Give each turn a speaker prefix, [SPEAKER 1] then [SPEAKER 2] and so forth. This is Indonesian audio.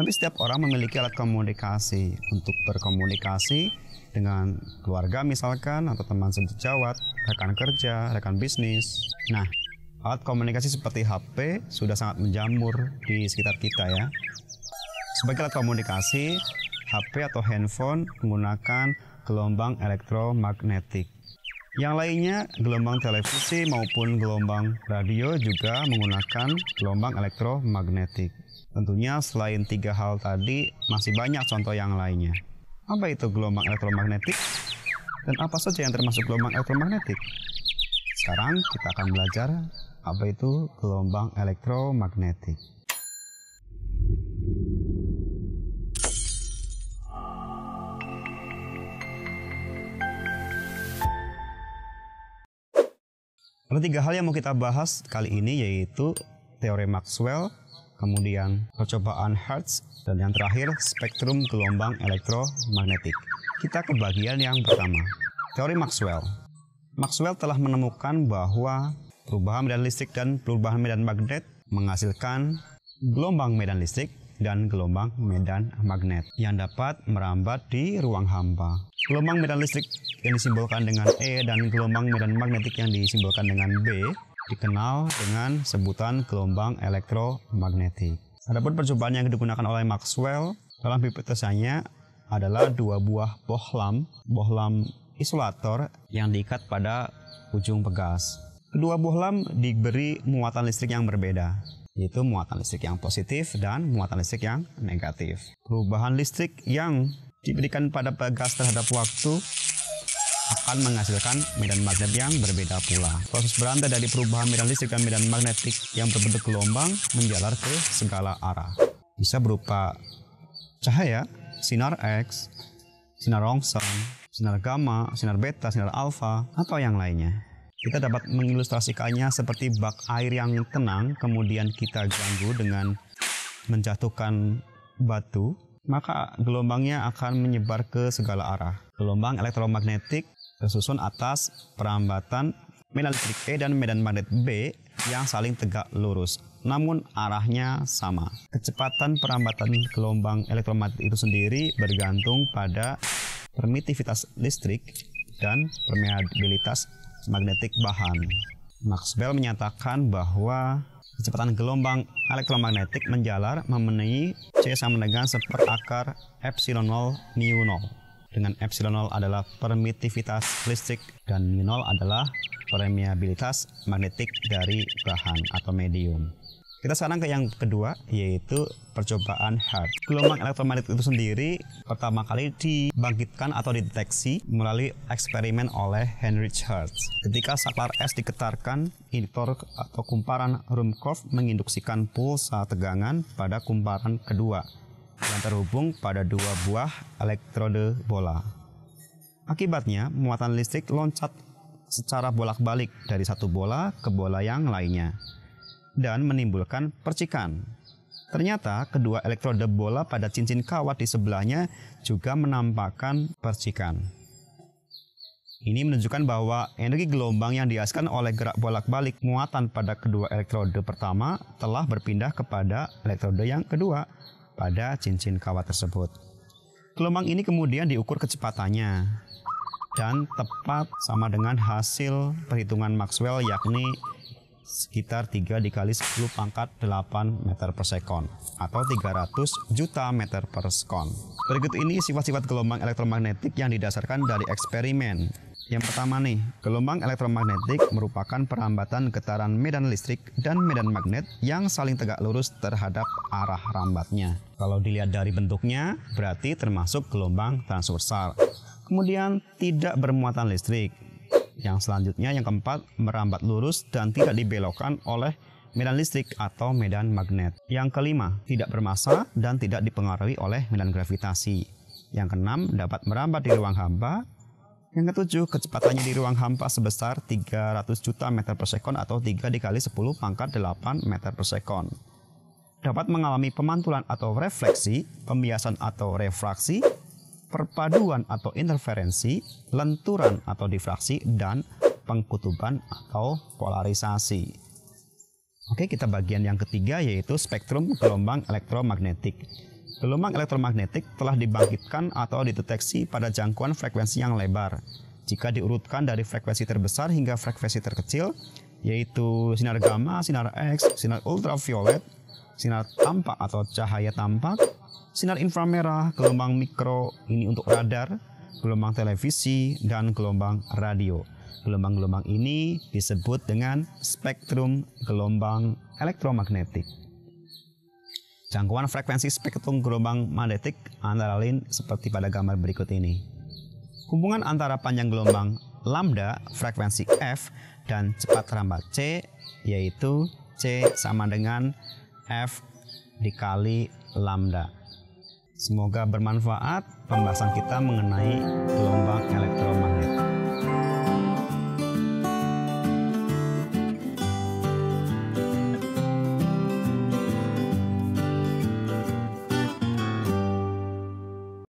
[SPEAKER 1] Hampir setiap orang memiliki alat komunikasi untuk berkomunikasi dengan keluarga misalkan atau teman sejawat, rekan kerja, rekan bisnis. Nah, alat komunikasi seperti HP sudah sangat menjamur di sekitar kita ya. Sebagai alat komunikasi, HP atau handphone menggunakan gelombang elektromagnetik. Yang lainnya, gelombang televisi maupun gelombang radio juga menggunakan gelombang elektromagnetik. Tentunya selain tiga hal tadi, masih banyak contoh yang lainnya. Apa itu gelombang elektromagnetik? Dan apa saja yang termasuk gelombang elektromagnetik? Sekarang kita akan belajar apa itu gelombang elektromagnetik. Ada tiga hal yang mau kita bahas kali ini yaitu teori Maxwell, kemudian percobaan Hertz, dan yang terakhir spektrum gelombang elektromagnetik. Kita ke bagian yang pertama, teori Maxwell. Maxwell telah menemukan bahwa perubahan medan listrik dan perubahan medan magnet menghasilkan gelombang medan listrik dan gelombang medan magnet yang dapat merambat di ruang hampa. Gelombang medan listrik yang disimbolkan dengan E dan gelombang medan magnetik yang disimbolkan dengan B dikenal dengan sebutan gelombang elektromagnetik. Adapun percobaan yang digunakan oleh Maxwell dalam hipotesanya adalah dua buah bohlam, bohlam isolator yang diikat pada ujung pegas. Kedua bohlam diberi muatan listrik yang berbeda, yaitu muatan listrik yang positif dan muatan listrik yang negatif. Perubahan listrik yang diberikan pada pegas terhadap waktu akan menghasilkan medan magnet yang berbeda pula. Proses berantai dari perubahan medan listrik dan medan magnetik yang berbentuk gelombang menjalar ke segala arah. Bisa berupa cahaya, sinar X, sinar Rongsen, sinar gamma, sinar beta, sinar alfa, atau yang lainnya. Kita dapat mengilustrasikannya seperti bak air yang tenang, kemudian kita ganggu dengan menjatuhkan batu, maka gelombangnya akan menyebar ke segala arah. Gelombang elektromagnetik tersusun atas perambatan medan listrik E dan medan magnet B yang saling tegak lurus, namun arahnya sama. Kecepatan perambatan gelombang elektromagnet itu sendiri bergantung pada permitivitas listrik dan permeabilitas magnetik bahan. Maxwell menyatakan bahwa kecepatan gelombang elektromagnetik menjalar memenuhi C sama dengan seper akar epsilon 0 mu 0 dengan epsilon 0 adalah permitivitas listrik dan mu 0 adalah permeabilitas magnetik dari bahan atau medium. Kita sekarang ke yang kedua yaitu percobaan Hertz. Gelombang elektromagnetik itu sendiri pertama kali dibangkitkan atau dideteksi melalui eksperimen oleh Heinrich Hertz. Ketika saklar es diketarkan, induktor atau kumparan Ruhmkorff menginduksikan pulsa tegangan pada kumparan kedua yang terhubung pada dua buah elektrode bola. Akibatnya, muatan listrik loncat secara bolak-balik dari satu bola ke bola yang lainnya dan menimbulkan percikan. Ternyata kedua elektrode bola pada cincin kawat di sebelahnya juga menampakkan percikan. Ini menunjukkan bahwa energi gelombang yang dihasilkan oleh gerak bolak-balik muatan pada kedua elektrode pertama telah berpindah kepada elektrode yang kedua pada cincin kawat tersebut. Gelombang ini kemudian diukur kecepatannya dan tepat sama dengan hasil perhitungan Maxwell yakni sekitar 3 dikali 10 pangkat 8 meter per sekon atau 300 juta meter per sekon. Berikut ini sifat-sifat gelombang elektromagnetik yang didasarkan dari eksperimen. Yang pertama nih, gelombang elektromagnetik merupakan perambatan getaran medan listrik dan medan magnet yang saling tegak lurus terhadap arah rambatnya. Kalau dilihat dari bentuknya, berarti termasuk gelombang transversal. Kemudian tidak bermuatan listrik, yang selanjutnya yang keempat, merambat lurus dan tidak dibelokkan oleh medan listrik atau medan magnet. Yang kelima, tidak bermasa dan tidak dipengaruhi oleh medan gravitasi. Yang keenam, dapat merambat di ruang hampa Yang ketujuh, kecepatannya di ruang hampa sebesar 300 juta meter per sekon atau 3 dikali 10 pangkat 8 meter per sekon. Dapat mengalami pemantulan atau refleksi, pembiasan atau refraksi, perpaduan atau interferensi, lenturan atau difraksi, dan pengkutuban atau polarisasi. Oke, kita bagian yang ketiga yaitu spektrum gelombang elektromagnetik. Gelombang elektromagnetik telah dibangkitkan atau dideteksi pada jangkauan frekuensi yang lebar. Jika diurutkan dari frekuensi terbesar hingga frekuensi terkecil, yaitu sinar gamma, sinar X, sinar ultraviolet, sinar tampak atau cahaya tampak, sinar inframerah, gelombang mikro ini untuk radar, gelombang televisi, dan gelombang radio. Gelombang-gelombang ini disebut dengan spektrum gelombang elektromagnetik. Jangkauan frekuensi spektrum gelombang magnetik antara lain seperti pada gambar berikut ini. Hubungan antara panjang gelombang lambda frekuensi f dan cepat rambat c yaitu c sama dengan f dikali lambda. Semoga bermanfaat pembahasan kita mengenai gelombang elektromagnet.